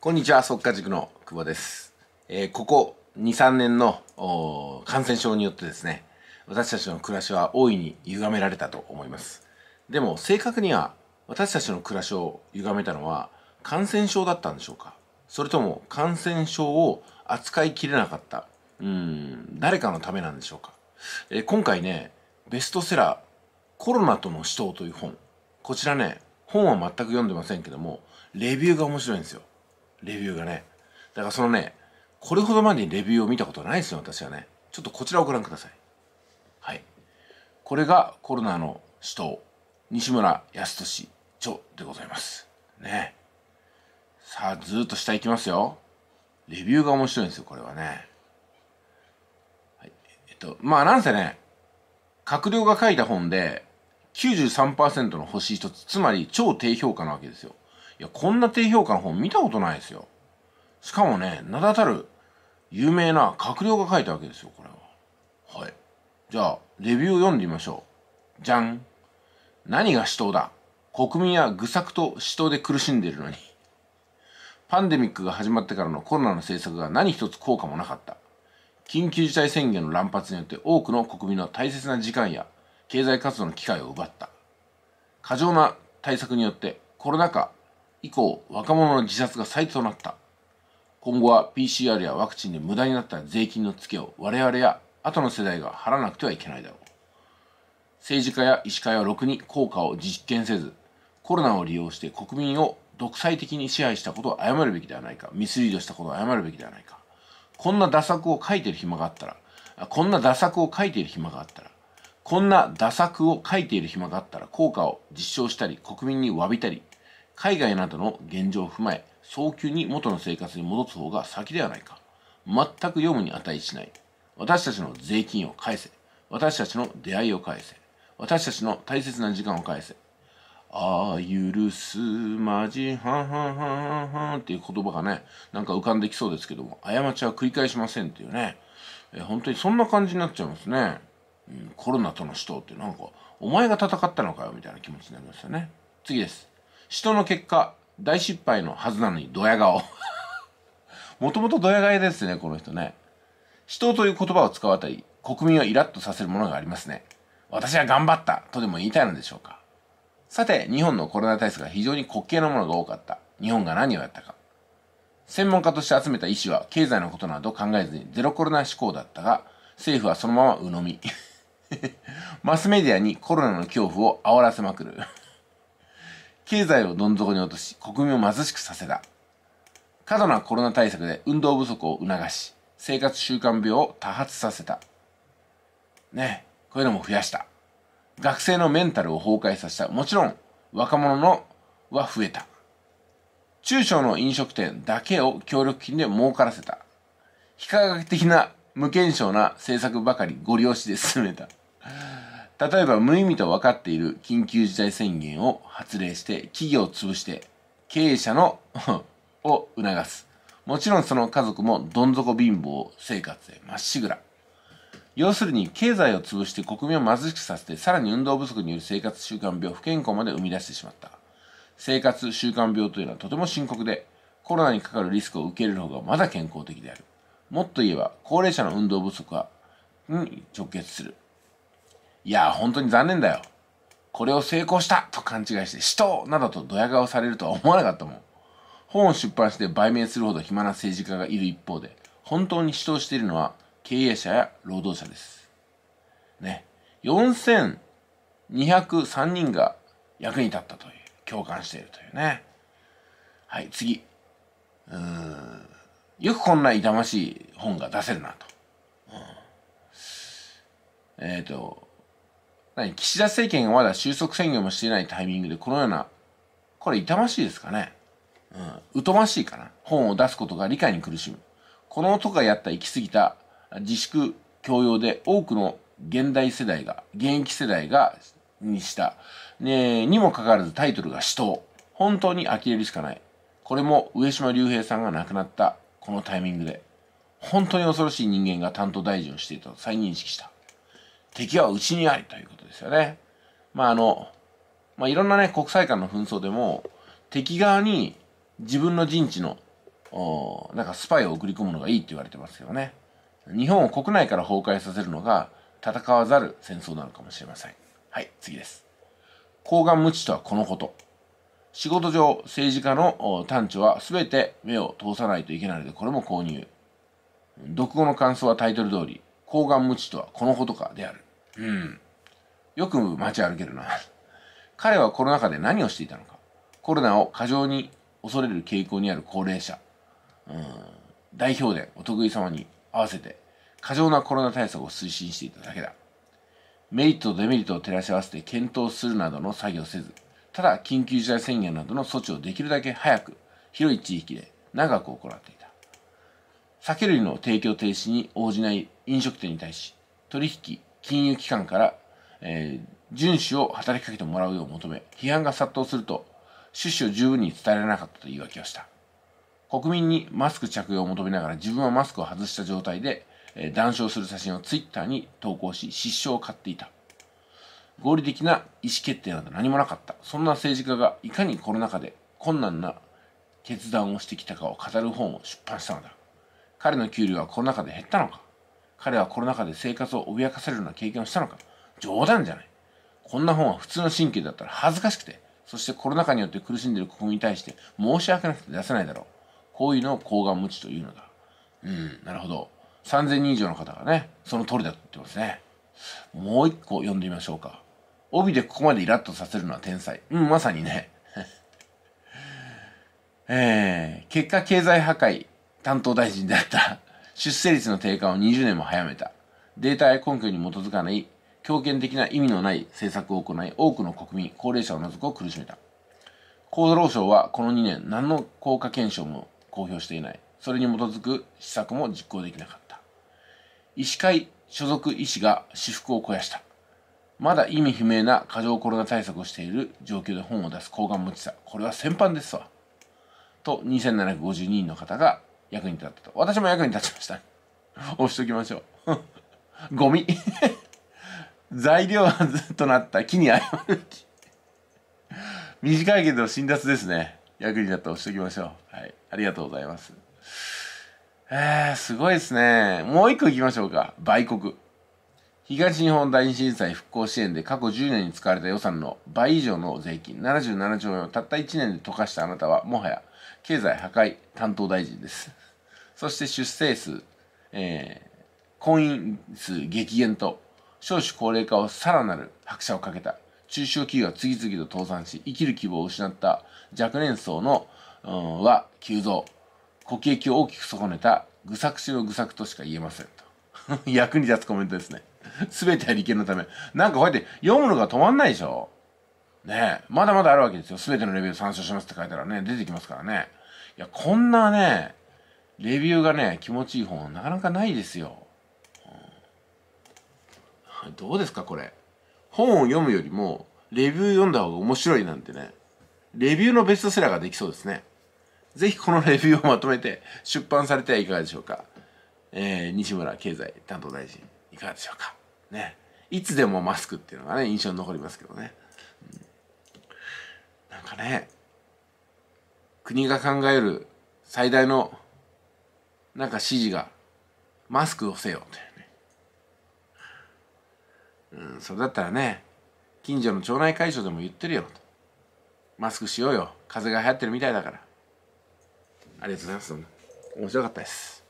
こんにちは、速稼塾の久保です。えー、ここ2、3年の感染症によってですね、私たちの暮らしは大いに歪められたと思います。でも、正確には私たちの暮らしを歪めたのは感染症だったんでしょうかそれとも感染症を扱いきれなかった、うん、誰かのためなんでしょうか、えー、今回ね、ベストセラー、コロナとの死闘という本。こちらね、本は全く読んでませんけども、レビューが面白いんですよ。レビューがね。だからそのね、これほどまでにレビューを見たことないですよ、私はね。ちょっとこちらをご覧ください。はい。これがコロナの首都、西村康稔著でございます。ね。さあ、ずっと下行きますよ。レビューが面白いんですよ、これはね。はい、えっと、まあ、なんせね、閣僚が書いた本で、93%の星1つ、つまり超低評価なわけですよ。いや、こんな低評価の本見たことないですよ。しかもね、名だたる有名な閣僚が書いたわけですよ、これは。はい。じゃあ、レビューを読んでみましょう。じゃん。何が死闘だ国民は愚策と死闘で苦しんでいるのに。パンデミックが始まってからのコロナの政策が何一つ効果もなかった。緊急事態宣言の乱発によって多くの国民の大切な時間や経済活動の機会を奪った。過剰な対策によってコロナ禍以降、若者の自殺がサイトとなった。今後は PCR やワクチンで無駄になった税金の付けを我々や後の世代が払わなくてはいけないだろう。政治家や医師会はろくに効果を実験せず、コロナを利用して国民を独裁的に支配したことを謝るべきではないか、ミスリードしたことを謝るべきではないか。こんな打作を書いてる暇があったら、こんな打作を書いている暇があったら、こんな打作を書いている暇があったら効果を実証したり国民に詫びたり海外などの現状を踏まえ、早急に元の生活に戻す方が先ではないか。全く読むに値しない。私たちの税金を返せ。私たちの出会いを返せ。私たちの大切な時間を返せ。ああ、許す、まじ、はんはんはんはんっていう言葉がね、なんか浮かんできそうですけども、過ちは繰り返しませんっていうね、え本当にそんな感じになっちゃいますね。うん、コロナとの死闘ってなんか、お前が戦ったのかよみたいな気持ちになりましたね。次です。人の結果大失敗のはずなのにドヤ顔 もともとドヤ顔ですねこの人ね人という言葉を使うあたり国民をイラッとさせるものがありますね私は頑張ったとでも言いたいのでしょうかさて日本のコロナ対策が非常に滑稽なものが多かった日本が何をやったか専門家として集めた医師は経済のことなど考えずにゼロコロナ志向だったが政府はそのまま鵜呑み マスメディアにコロナの恐怖を煽らせまくる経済をどん底に落とし、国民を貧しくさせた。過度なコロナ対策で運動不足を促し、生活習慣病を多発させた。ね、こういうのも増やした。学生のメンタルを崩壊させた。もちろん、若者のは増えた。中小の飲食店だけを協力金で儲からせた。非科学的な無検証な政策ばかりご利用しで進めた。例えば無意味と分かっている緊急事態宣言を発令して企業を潰して経営者の を促す。もちろんその家族もどん底貧乏生活へまっしぐら。要するに経済を潰して国民を貧しくさせてさらに運動不足による生活習慣病不健康まで生み出してしまった。生活習慣病というのはとても深刻でコロナにかかるリスクを受け入れる方がまだ健康的である。もっと言えば高齢者の運動不足はに直結する。いや、本当に残念だよ。これを成功したと勘違いして、死闘などとドヤ顔されるとは思わなかったもん。本を出版して売名するほど暇な政治家がいる一方で、本当に死闘しているのは経営者や労働者です。ね。4203人が役に立ったという、共感しているというね。はい、次。うーん。よくこんな痛ましい本が出せるなと。うん、えっ、ー、と、何岸田政権がまだ収束宣言もしていないタイミングでこのような、これ痛ましいですかね。うん、疎ましいかな。本を出すことが理解に苦しむ。この音がやった行き過ぎた自粛強要で多くの現代世代が、現役世代が、にした。ねにもかかわらずタイトルが死闘。本当に呆れるしかない。これも上島竜兵さんが亡くなったこのタイミングで、本当に恐ろしい人間が担当大臣をしていたと再認識した。敵はうちにありということ。ですよね。まああの、まあいろんなね、国際間の紛争でも、敵側に自分の陣地の、おなんかスパイを送り込むのがいいって言われてますけどね。日本を国内から崩壊させるのが、戦わざる戦争なのかもしれません。はい、次です。抗がん無知とはこのこと。仕事上、政治家の短所は全て目を通さないといけないので、これも購入。読後の感想はタイトル通り、抗がん無知とはこのことかである。うん。よく街歩けるな。彼はコロナ禍で何をしていたのか。コロナを過剰に恐れる傾向にある高齢者。うん、代表でお得意様に合わせて過剰なコロナ対策を推進していただけだ。メリットとデメリットを照らし合わせて検討するなどの作業せず、ただ緊急事態宣言などの措置をできるだけ早く、広い地域で長く行っていた。酒類の提供停止に応じない飲食店に対し、取引、金融機関からえー、遵守を働きかけてもらうよう求め、批判が殺到すると、趣旨を十分に伝えられなかったと言い訳をした。国民にマスク着用を求めながら自分はマスクを外した状態で、えー、談笑する写真をツイッターに投稿し、失笑を買っていた。合理的な意思決定など何もなかった。そんな政治家がいかにコロナ禍で困難な決断をしてきたかを語る本を出版したのだ。彼の給料はコロナ禍で減ったのか彼はコロナ禍で生活を脅かされるような経験をしたのか冗談じゃない。こんな本は普通の神経だったら恥ずかしくて、そしてコロナ禍によって苦しんでいる国民に対して申し訳なくて出せないだろう。こういうのを高顔無知というのだ。うん、なるほど。3000人以上の方がね、その通りだと言ってますね。もう一個読んでみましょうか。帯でここまでイラッとさせるのは天才。うん、まさにね。えー、結果経済破壊担当大臣であった。出生率の低下を20年も早めた。データや根拠に基づかない強権的な意味のない政策を行い、多くの国民、高齢者を除くを苦しめた。厚労省はこの2年、何の効果検証も公表していない。それに基づく施策も実行できなかった。医師会所属医師が私服を肥やした。まだ意味不明な過剰コロナ対策をしている状況で本を出すがん持ちさ。これは先般ですわ。と、2752人の方が役に立ったと。私も役に立ちました。押しときましょう。ゴミ 材料はずとなった木に謝る木。短いけど辛辣ですね。役に立った押しておきましょう。はい。ありがとうございます。えー、すごいですね。もう一個行きましょうか。売国。東日本大震災復興支援で過去10年に使われた予算の倍以上の税金77兆円をたった1年で溶かしたあなたはもはや経済破壊担当大臣です。そして出生数、えー、婚姻数激減と少子高齢化をさらなる拍車をかけた中小企業が次々と倒産し生きる希望を失った若年層の、うん、は急増国益を大きく損ねた愚策中の愚策としか言えませんと 役に立つコメントですね全ては利権のためなんかこうやって読むのが止まんないでしょねえまだまだあるわけですよ全てのレビュー参照しますって書いたらね出てきますからねいやこんなねレビューがね気持ちいい本はなかなかないですよどうですかこれ本を読むよりもレビュー読んだ方が面白いなんてねレビューのベストセラーができそうですねぜひこのレビューをまとめて出版されてはいかがでしょうか、えー、西村経済担当大臣いかがでしょうかねいつでもマスクっていうのがね印象に残りますけどね、うん、なんかね国が考える最大のなんか指示がマスクをせよってうん、それだったらね、近所の町内会長でも言ってるよ。マスクしようよ。風邪が流行ってるみたいだから。ありがとうございます。面白かったです。